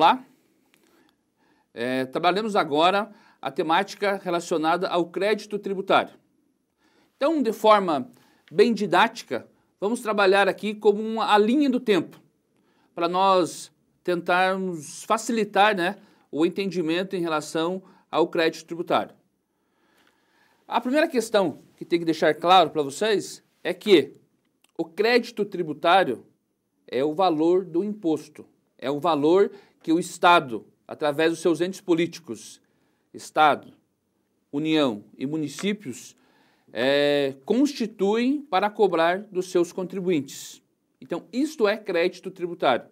Olá, é, trabalhamos agora a temática relacionada ao crédito tributário. Então, de forma bem didática, vamos trabalhar aqui como uma, a linha do tempo, para nós tentarmos facilitar né, o entendimento em relação ao crédito tributário. A primeira questão que tem que deixar claro para vocês é que o crédito tributário é o valor do imposto, é o valor que o Estado, através dos seus entes políticos, Estado, União e municípios, é, constituem para cobrar dos seus contribuintes. Então, isto é crédito tributário.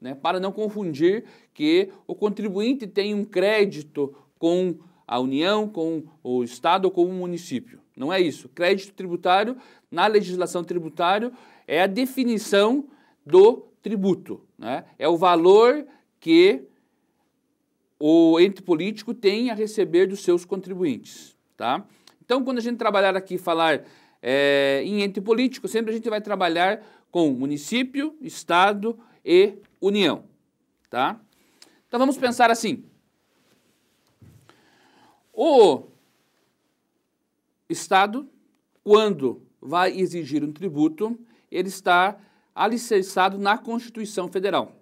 Né? Para não confundir que o contribuinte tem um crédito com a União, com o Estado ou com o município. Não é isso. Crédito tributário, na legislação tributária, é a definição do tributo. Né? É o valor que o ente político tem a receber dos seus contribuintes, tá? Então, quando a gente trabalhar aqui e falar é, em ente político, sempre a gente vai trabalhar com município, estado e união, tá? Então, vamos pensar assim. O estado, quando vai exigir um tributo, ele está alicerçado na Constituição Federal.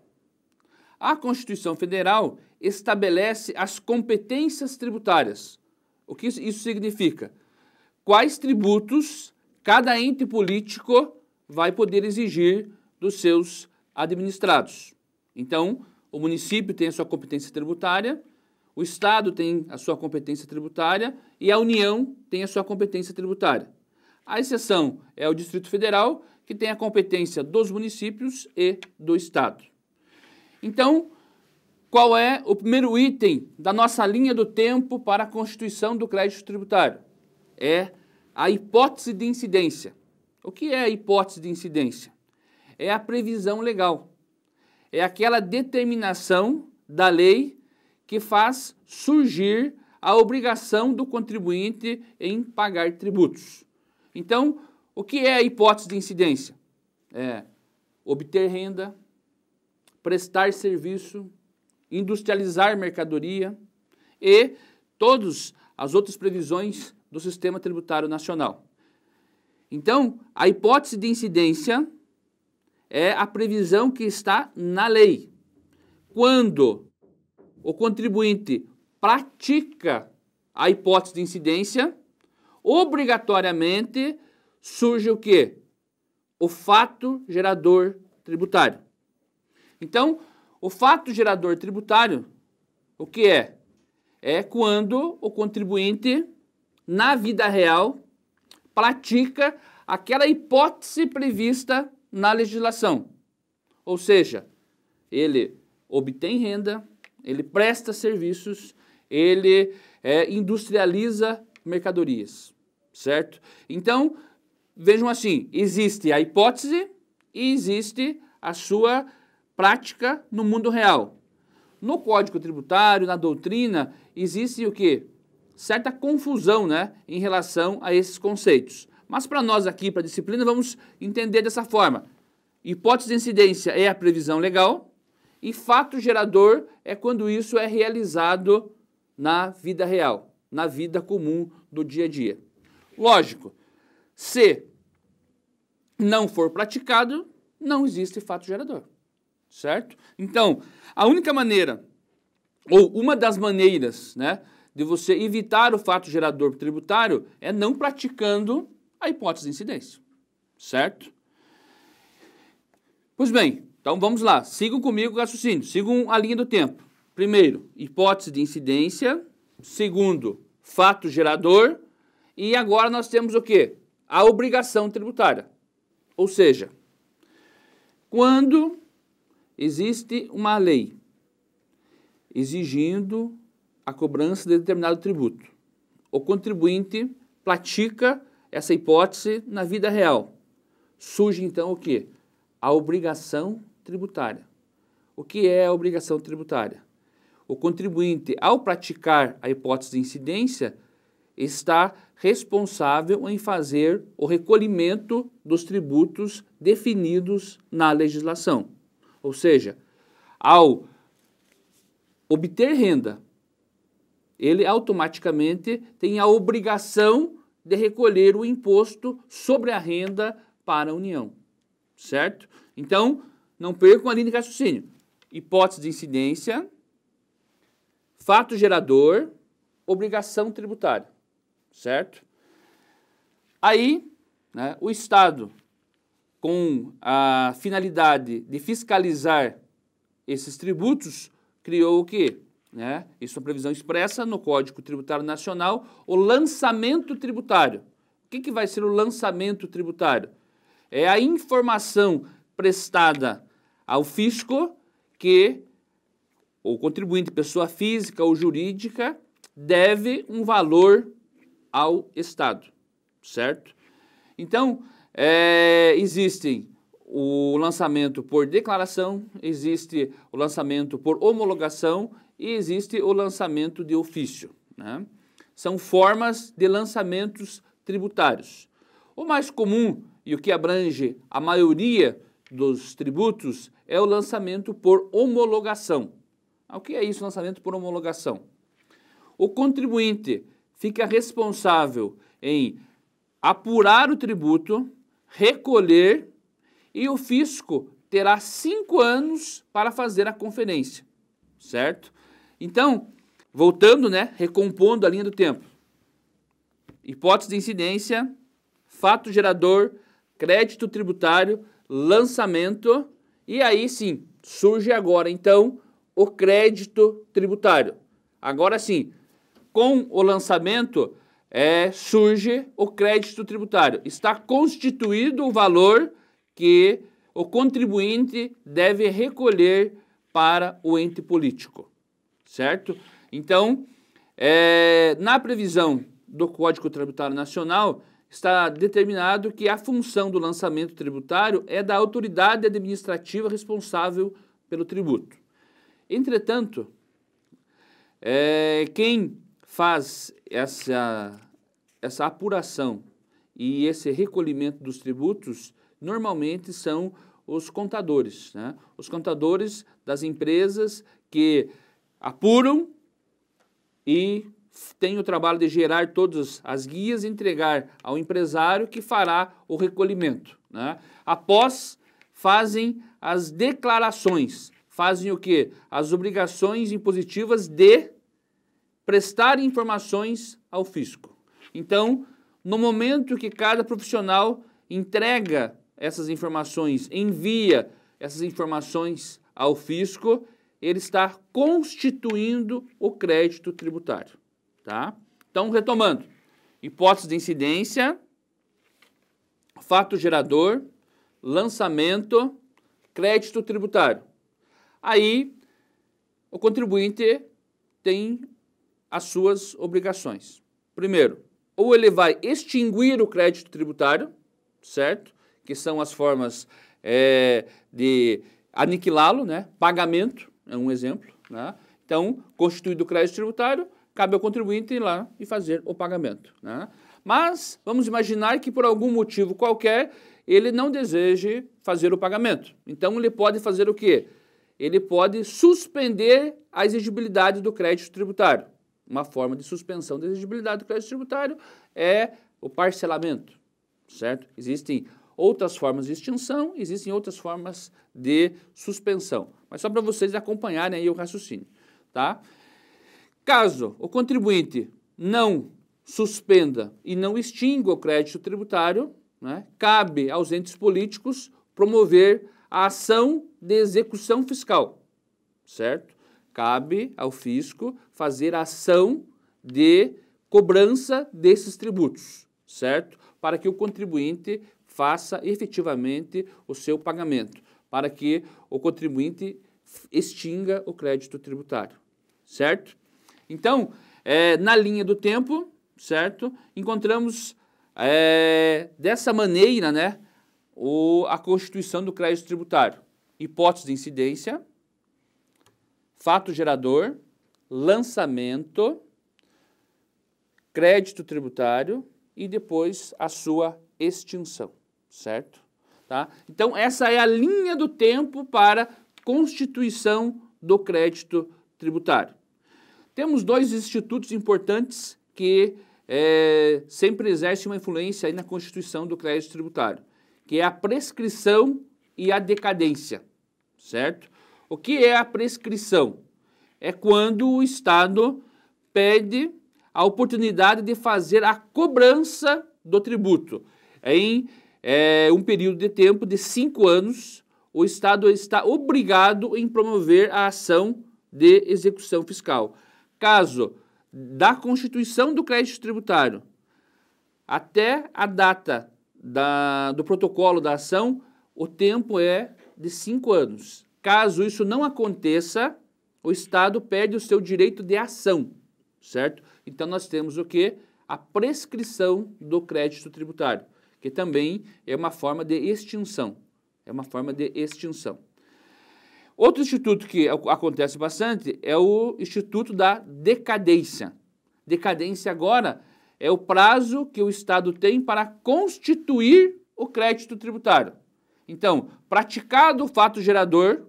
A Constituição Federal estabelece as competências tributárias. O que isso significa? Quais tributos cada ente político vai poder exigir dos seus administrados. Então, o município tem a sua competência tributária, o Estado tem a sua competência tributária e a União tem a sua competência tributária. A exceção é o Distrito Federal, que tem a competência dos municípios e do Estado. Então, qual é o primeiro item da nossa linha do tempo para a constituição do crédito tributário? É a hipótese de incidência. O que é a hipótese de incidência? É a previsão legal. É aquela determinação da lei que faz surgir a obrigação do contribuinte em pagar tributos. Então, o que é a hipótese de incidência? É obter renda, prestar serviço, industrializar mercadoria e todas as outras previsões do sistema tributário nacional. Então, a hipótese de incidência é a previsão que está na lei. Quando o contribuinte pratica a hipótese de incidência, obrigatoriamente surge o quê? O fato gerador tributário. Então, o fato gerador tributário, o que é? É quando o contribuinte, na vida real, pratica aquela hipótese prevista na legislação. Ou seja, ele obtém renda, ele presta serviços, ele é, industrializa mercadorias, certo? Então, vejam assim: existe a hipótese e existe a sua prática no mundo real. No Código Tributário, na doutrina, existe o quê? Certa confusão né, em relação a esses conceitos. Mas para nós aqui, para a disciplina, vamos entender dessa forma. Hipótese de incidência é a previsão legal e fato gerador é quando isso é realizado na vida real, na vida comum do dia a dia. Lógico, se não for praticado, não existe fato gerador certo? Então, a única maneira, ou uma das maneiras, né, de você evitar o fato gerador tributário é não praticando a hipótese de incidência, certo? Pois bem, então vamos lá, sigam comigo o raciocínio, sigam a linha do tempo. Primeiro, hipótese de incidência. Segundo, fato gerador. E agora nós temos o quê? A obrigação tributária. Ou seja, quando existe uma lei exigindo a cobrança de determinado tributo. O contribuinte pratica essa hipótese na vida real. Surge então o que? A obrigação tributária. O que é a obrigação tributária? O contribuinte, ao praticar a hipótese de incidência, está responsável em fazer o recolhimento dos tributos definidos na legislação. Ou seja, ao obter renda, ele automaticamente tem a obrigação de recolher o imposto sobre a renda para a União, certo? Então, não percam a linha de raciocínio. Hipótese de incidência, fato gerador, obrigação tributária, certo? Aí, né, o Estado com a finalidade de fiscalizar esses tributos, criou o quê? Né? Isso é uma previsão expressa no Código Tributário Nacional, o lançamento tributário. O que, que vai ser o lançamento tributário? É a informação prestada ao fisco que o contribuinte, pessoa física ou jurídica, deve um valor ao Estado, certo? Então, é, existem o lançamento por declaração, existe o lançamento por homologação e existe o lançamento de ofício. Né? São formas de lançamentos tributários. O mais comum e o que abrange a maioria dos tributos é o lançamento por homologação. O que é isso, lançamento por homologação? O contribuinte fica responsável em apurar o tributo recolher e o fisco terá cinco anos para fazer a conferência, certo? Então, voltando, né, recompondo a linha do tempo. Hipótese de incidência, fato gerador, crédito tributário, lançamento e aí sim surge agora então o crédito tributário. Agora sim, com o lançamento é, surge o crédito tributário. Está constituído o valor que o contribuinte deve recolher para o ente político, certo? Então, é, na previsão do Código Tributário Nacional, está determinado que a função do lançamento tributário é da autoridade administrativa responsável pelo tributo. Entretanto, é, quem faz essa, essa apuração e esse recolhimento dos tributos normalmente são os contadores, né? os contadores das empresas que apuram e têm o trabalho de gerar todas as guias e entregar ao empresário que fará o recolhimento. Né? Após, fazem as declarações, fazem o que? As obrigações impositivas de prestar informações ao fisco. Então, no momento que cada profissional entrega essas informações, envia essas informações ao fisco, ele está constituindo o crédito tributário, tá? Então, retomando. Hipótese de incidência, fato gerador, lançamento, crédito tributário. Aí, o contribuinte tem as suas obrigações. Primeiro, ou ele vai extinguir o crédito tributário, certo? Que são as formas é, de aniquilá-lo, né? Pagamento é um exemplo, né? Então, constituído o crédito tributário, cabe ao contribuinte ir lá e fazer o pagamento, né? Mas vamos imaginar que por algum motivo qualquer ele não deseje fazer o pagamento. Então ele pode fazer o quê? Ele pode suspender a exigibilidade do crédito tributário uma forma de suspensão da exigibilidade do crédito tributário é o parcelamento, certo? Existem outras formas de extinção, existem outras formas de suspensão. Mas só para vocês acompanharem aí o raciocínio, tá? Caso o contribuinte não suspenda e não extinga o crédito tributário, né, cabe aos entes políticos promover a ação de execução fiscal, certo? Cabe ao fisco fazer a ação de cobrança desses tributos, certo? Para que o contribuinte faça efetivamente o seu pagamento, para que o contribuinte extinga o crédito tributário, certo? Então, é, na linha do tempo, certo? Encontramos é, dessa maneira, né, o, a constituição do crédito tributário. Hipótese de incidência, fato gerador, lançamento, crédito tributário e depois a sua extinção, certo? Tá? Então, essa é a linha do tempo para constituição do crédito tributário. Temos dois institutos importantes que é, sempre exercem uma influência aí na constituição do crédito tributário, que é a prescrição e a decadência, certo? O que é a prescrição? É quando o Estado pede a oportunidade de fazer a cobrança do tributo. Em é, um período de tempo de cinco anos, o Estado está obrigado em promover a ação de execução fiscal. Caso da constituição do crédito tributário até a data da, do protocolo da ação, o tempo é de cinco anos. Caso isso não aconteça, o Estado perde o seu direito de ação, certo? Então nós temos o que? A prescrição do crédito tributário, que também é uma forma de extinção. É uma forma de extinção. Outro instituto que acontece bastante é o Instituto da Decadência. Decadência agora é o prazo que o Estado tem para constituir o crédito tributário. Então, praticado o fato gerador,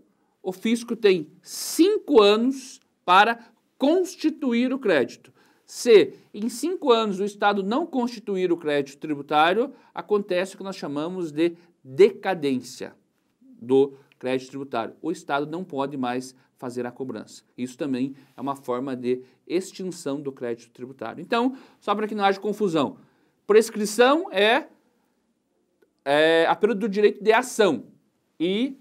o fisco tem cinco anos para constituir o crédito. Se em cinco anos o Estado não constituir o crédito tributário, acontece o que nós chamamos de decadência do crédito tributário. O Estado não pode mais fazer a cobrança. Isso também é uma forma de extinção do crédito tributário. Então, só para que não haja confusão, prescrição é, é a perda do direito de ação e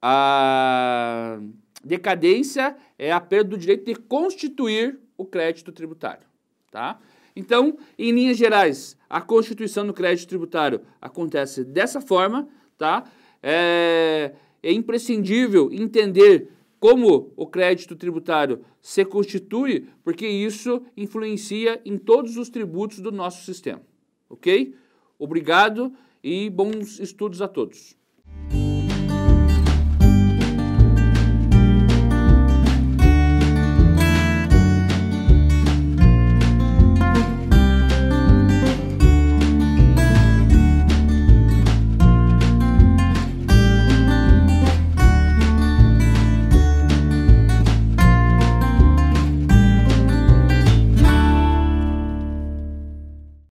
a decadência é a perda do direito de constituir o crédito tributário, tá? Então, em linhas gerais, a constituição do crédito tributário acontece dessa forma, tá? É, é imprescindível entender como o crédito tributário se constitui, porque isso influencia em todos os tributos do nosso sistema, ok? Obrigado e bons estudos a todos.